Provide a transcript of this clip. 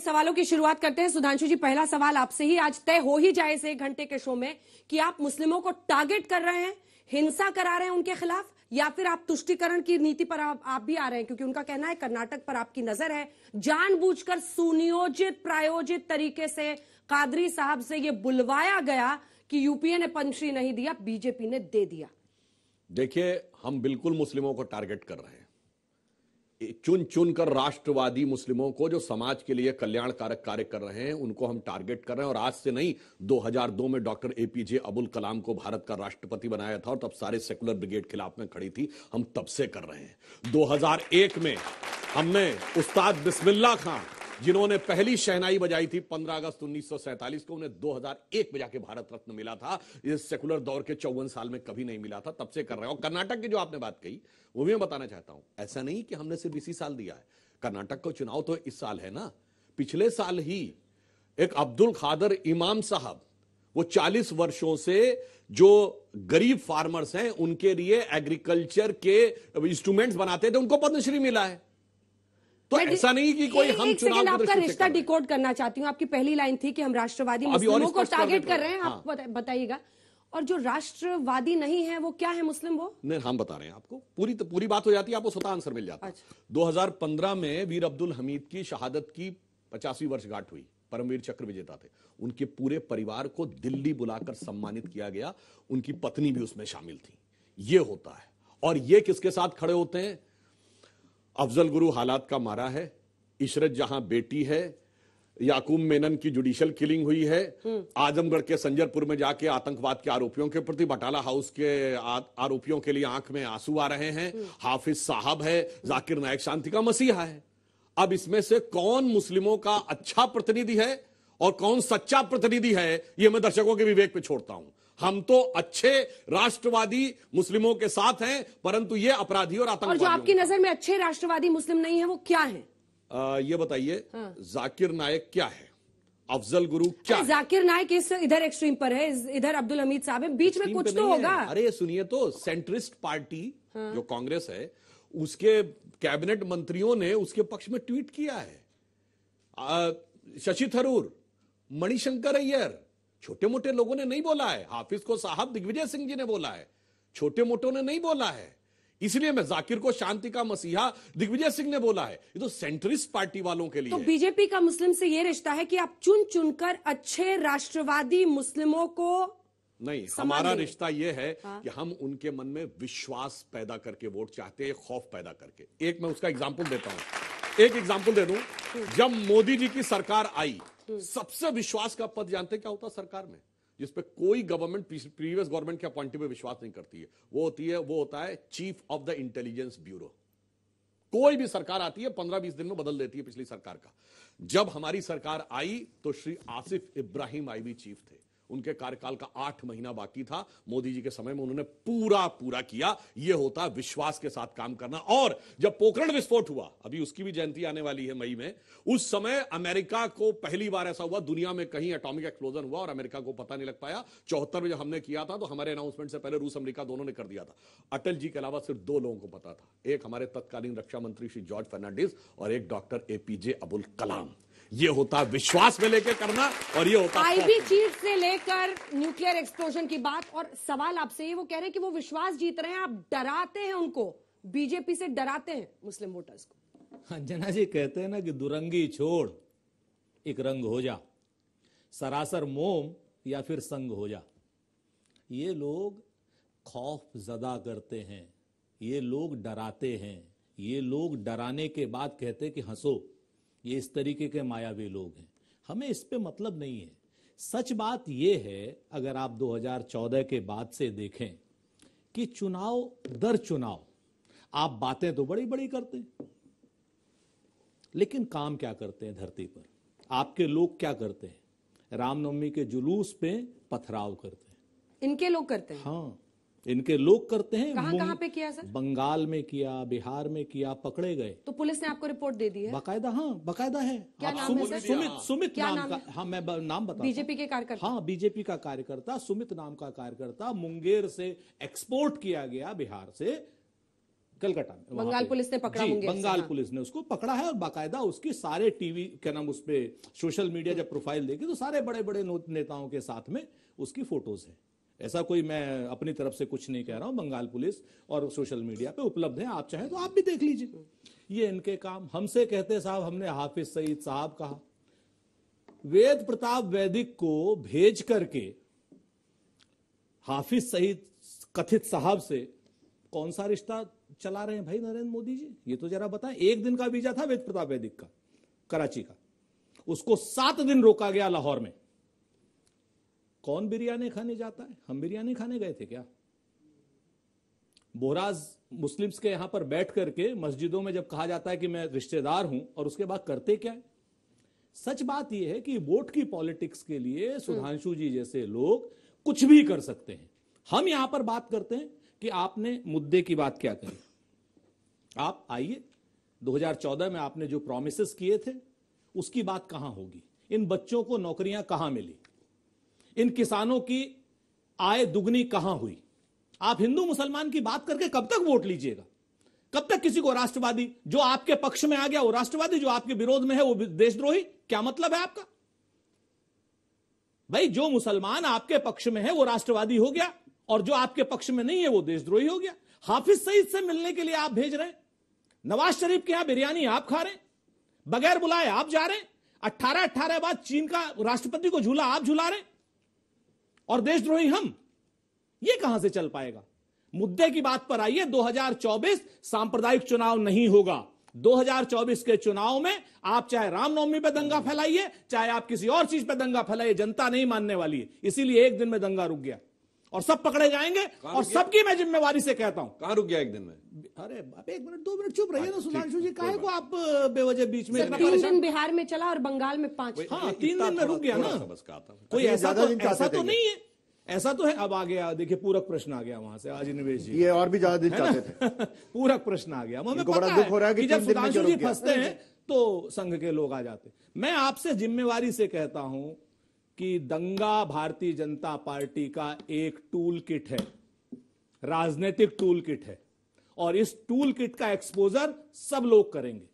सवालों की शुरुआत करते हैं सुधांशु जी पहला सवाल आपसे ही आज तय हो ही जाए इस घंटे के शो में कि आप मुस्लिमों को टारगेट कर रहे हैं हिंसा करा रहे हैं उनके खिलाफ या फिर आप तुष्टिकरण की नीति पर आप, आप भी आ रहे हैं क्योंकि उनका कहना है कर्नाटक पर आपकी नजर है जानबूझकर सुनियोजित प्रायोजित तरीके से कादरी साहब से यह बुलवाया गया कि यूपीए ने पंछी नहीं दिया बीजेपी ने दे दिया देखिए हम बिल्कुल मुस्लिमों को टारगेट कर रहे हैं चुन चुन कर राष्ट्रवादी मुस्लिमों को जो समाज के लिए कल्याणकारक कार्य कर रहे हैं उनको हम टारगेट कर रहे हैं और आज से नहीं 2002 में डॉक्टर एपीजे अबुल कलाम को भारत का राष्ट्रपति बनाया था और तब सारे सेकुलर ब्रिगेड खिलाफ में खड़ी थी हम तब से कर रहे हैं 2001 में हमने उस्ताद बिस्मिल्ला खान जिन्होंने पहली शहनाई बजाई थी 15 अगस्त 1947 को उन्हें 2001 में जाके भारत रत्न मिला था इस सेकुलर दौर के चौवन साल में कभी नहीं मिला था तब से कर रहे हैं और कर्नाटक की जो आपने बात कही वो भी मैं बताना चाहता हूं ऐसा नहीं कि हमने सिर्फ इसी साल दिया है कर्नाटक का चुनाव तो इस साल है ना पिछले साल ही एक अब्दुल खादर इमाम साहब वो 40 वर्षों से जो गरीब फार्मर्स हैं उनके लिए एग्रीकल्चर के इंस्ट्रूमेंट्स बनाते थे उनको पद्मश्री मिला है तो ऐसा नहीं कि कोई हम चुनाव आपका रिश्ता डिकोड करना चाहती हूँ आपकी पहली लाइन थी कि हम राष्ट्रवादी मुस्लिमों को टारगेट कर रहे हैं आप हाँ। बताइएगा और जो राष्ट्रवादी नहीं है वो क्या है मुस्लिम वो नहीं हम बता रहे हैं आपको पूरी तो, पूरी बात हो जाती है आपको स्वतः आंसर मिल जाता है अच्छा। 2015 में वीर अब्दुल हमीद की शहादत की पचासवीं वर्षगांठ हुई परमवीर चक्र विजेता थे उनके पूरे परिवार को दिल्ली बुलाकर सम्मानित किया गया उनकी पत्नी भी उसमें शामिल थी ये होता है और ये किसके साथ खड़े होते हैं अफजल गुरु हालात का मारा है इशरत जहां बेटी है याकूब मेनन की जुडिशियल किलिंग हुई है हम्म। आजमगढ़ के संजरपुर में जाके आतंकवाद के आरोपियों के प्रति बटाला हाउस के आरोपियों के लिए आंख में आंसू आ रहे हैं हम्म। हाफिज साहब है जाकिर नायक शांति का मसीहा है अब इसमें से कौन मुस्लिमों का अच्छा प्रतिनिधि है और कौन सच्चा प्रतिनिधि है यह मैं दर्शकों के विवेक पे छोड़ता हूं हम तो अच्छे राष्ट्रवादी मुस्लिमों के साथ हैं परंतु ये अपराधी और आतंकवादी और जो आपकी नजर में अच्छे राष्ट्रवादी मुस्लिम नहीं है वो क्या है आ, ये बताइए हाँ। जाकिर नायक क्या है अफजल गुरु क्या जाकिर नायक इस इधर एक्सट्रीम पर है इधर अब्दुल हमीद साहब है बीच में कुछ तो होगा अरे सुनिए तो सेंट्रिस्ट पार्टी हाँ। जो कांग्रेस है उसके कैबिनेट मंत्रियों ने उसके पक्ष में ट्वीट किया है शशि थरूर मणिशंकर अय्यर छोटे मोटे लोगों ने नहीं बोला है हाफिज को साहब दिग्विजय सिंह जी ने बोला है छोटे मोटों ने नहीं बोला है इसलिए मैं जाकिर को शांति का मसीहा दिग्विजय सिंह ने बोला है ये तो सेंट्रिस्ट पार्टी वालों के लिए तो बीजेपी का मुस्लिम से ये रिश्ता है कि आप चुन चुनकर अच्छे राष्ट्रवादी मुस्लिमों को नहीं हमारा रिश्ता यह है हाँ? कि हम उनके मन में विश्वास पैदा करके वोट चाहते हैं खौफ पैदा करके एक मैं उसका एग्जाम्पल देता हूं एक एग्जाम्पल दे दू हम्म। जब मोदी जी की सरकार आई सबसे विश्वास का पद जानते क्या होता है सरकार में जिसपे कोई गवर्नमेंट प्रीवियस गवर्नमेंट के अपॉइंटमेंट में विश्वास नहीं करती है वो होती है वो होता है chief of the intelligence bureau कोई भी सरकार आती है पंद्रह बीस दिन में बदल देती है पिछली सरकार का जब हमारी सरकार आई तो श्री आसिफ इब्राहिम आई भी चीफ थे उनके कार्यकाल का आठ महीना बाकी था मोदी जी के समय में उन्होंने पूरा पूरा किया यह होता विश्वास के साथ काम करना और जब पोखरण विस्फोट हुआ अभी उसकी भी जयंती आने वाली है मई में उस समय अमेरिका को पहली बार ऐसा हुआ दुनिया में कहीं एटॉमिक एक्सप्लोजन हुआ और अमेरिका को पता नहीं लग पाया चौहत्तर में जब हमने किया था तो हमारे अनाउंसमेंट से पहले रूस अमेरिका दोनों ने कर दिया था अटल जी के अलावा सिर्फ दो लोगों को पता था एक हमारे तत्कालीन रक्षा मंत्री श्री जॉर्ज फर्नांडिस और एक डॉक्टर एपीजे अबुल कलाम ये होता है विश्वास में लेकर करना और ये होता आईबी चीफ से लेकर न्यूक्लियर एक्सप्लोजन की बात और सवाल आपसे ये वो कह रहे हैं कि वो विश्वास जीत रहे हैं आप डराते हैं उनको बीजेपी से डराते हैं मुस्लिम वोटर्स को अंजना हाँ, जी कहते हैं ना कि दुरंगी छोड़ एक रंग हो जा सरासर मोम या फिर संग हो जा ये लोग खौफ जदा करते हैं ये लोग डराते हैं ये लोग डराने के बाद कहते कि हंसो ये इस तरीके के मायावी लोग हैं हमें इस पे मतलब नहीं है सच बात यह है अगर आप 2014 के बाद से देखें कि चुनाव दर चुनाव आप बातें तो बड़ी बड़ी करते हैं लेकिन काम क्या करते हैं धरती पर आपके लोग क्या करते हैं रामनवमी के जुलूस पे पथराव करते हैं इनके लोग करते हैं हाँ इनके लोग करते हैं कहां कहां पे किया सर बंगाल में किया बिहार में किया पकड़े गए तो पुलिस ने आपको रिपोर्ट दे दी है बाकायदा हाँ बाकायदा है क्या आप नाम सुमित, है सुमित सुमित क्या नाम, नाम का हाँ मैं नाम बता बीजेपी के कार्यकर्ता हाँ बीजेपी का कार्यकर्ता सुमित नाम का कार्यकर्ता मुंगेर से एक्सपोर्ट किया गया बिहार से कलकत्ता में बंगाल पुलिस ने पकड़ा जी, बंगाल हाँ। पुलिस ने उसको पकड़ा है और बाकायदा उसकी सारे टीवी क्या नाम उस पर सोशल मीडिया जब हम्म। प्रोफाइल देखी तो सारे बड़े बड़े नेताओं के साथ में उसकी फोटोज है ऐसा कोई मैं अपनी तरफ से कुछ नहीं कह रहा हूं बंगाल पुलिस और सोशल मीडिया पे उपलब्ध है आप चाहें तो आप भी देख लीजिए ये इनके काम हमसे कहते साहब हमने हाफिज सईद साहब कहा वेद प्रताप वैदिक को भेज करके हाफिज सईद कथित साहब से कौन सा रिश्ता चला रहे हैं भाई नरेंद्र मोदी जी ये तो जरा बताएं एक दिन का वीजा था वेद प्रताप वैदिक का कराची का उसको सात दिन रोका गया लाहौर में कौन बिरयानी खाने जाता है हम बिरयानी खाने गए थे क्या बोराज मुस्लिम्स के यहां पर बैठ करके मस्जिदों में जब कहा जाता है कि मैं रिश्तेदार हूं और उसके बाद करते क्या है सच बात यह है कि वोट की पॉलिटिक्स के लिए सुधांशु जी जैसे लोग कुछ भी कर सकते हैं हम यहां पर बात करते हैं कि आपने मुद्दे की बात क्या करी आप आइए 2014 में आपने जो प्रोमिस किए थे उसकी बात कहां होगी इन बच्चों को नौकरियां कहां मिली इन किसानों की आय दुगनी कहां हुई आप हिंदू मुसलमान की बात करके कब तक वोट लीजिएगा कब तक किसी को राष्ट्रवादी जो आपके पक्ष में आ गया वो राष्ट्रवादी जो आपके विरोध में है वो देशद्रोही क्या मतलब है आपका भाई जो मुसलमान आपके पक्ष में है वो राष्ट्रवादी हो गया और जो आपके पक्ष में नहीं है वो देशद्रोही हो गया हाफिज सईद से मिलने के लिए आप भेज रहे हैं नवाज शरीफ के यहां बिरयानी आप खा रहे हैं बगैर बुलाए आप जा रहे हैं अट्ठारह अट्ठारह बाद चीन का राष्ट्रपति को झूला आप झूला रहे हैं और देशद्रोही हम ये कहां से चल पाएगा मुद्दे की बात पर आइए 2024 सांप्रदायिक चुनाव नहीं होगा 2024 के चुनाव में आप चाहे रामनवमी पे दंगा फैलाइए चाहे आप किसी और चीज पे दंगा फैलाइए जनता नहीं मानने वाली है इसीलिए एक दिन में दंगा रुक गया और सब पकड़े जाएंगे और सबकी मैं जिम्मेवारी से कहता हूं कहां रुक गया एक दिन में अरे बाबे एक मिनट दो मिनट चुप रहिए ना अच्छा, सुधांशु जी काहे को आप बेवजह बीच में तीन दिन बिहार में चला और बंगाल में पांच हाँ तीन दिन में रुक गया ना कोई अच्छा, ऐसा तो, ऐसा तो नहीं है ऐसा तो है अब आ गया देखिए पूरक प्रश्न आ गया वहां से आज निवेश जी ये और भी ज्यादा दिन चाहते थे पूरक प्रश्न आ गया हमें बड़ा दुख हो रहा है कि जब सुधांशु जी फंसते हाँ हैं तो संघ के लोग आ जाते मैं आपसे जिम्मेवारी से कहता हूं कि दंगा भारतीय जनता पार्टी का एक टूल किट है राजनीतिक टूल किट है और इस टूल किट का एक्सपोजर सब लोग करेंगे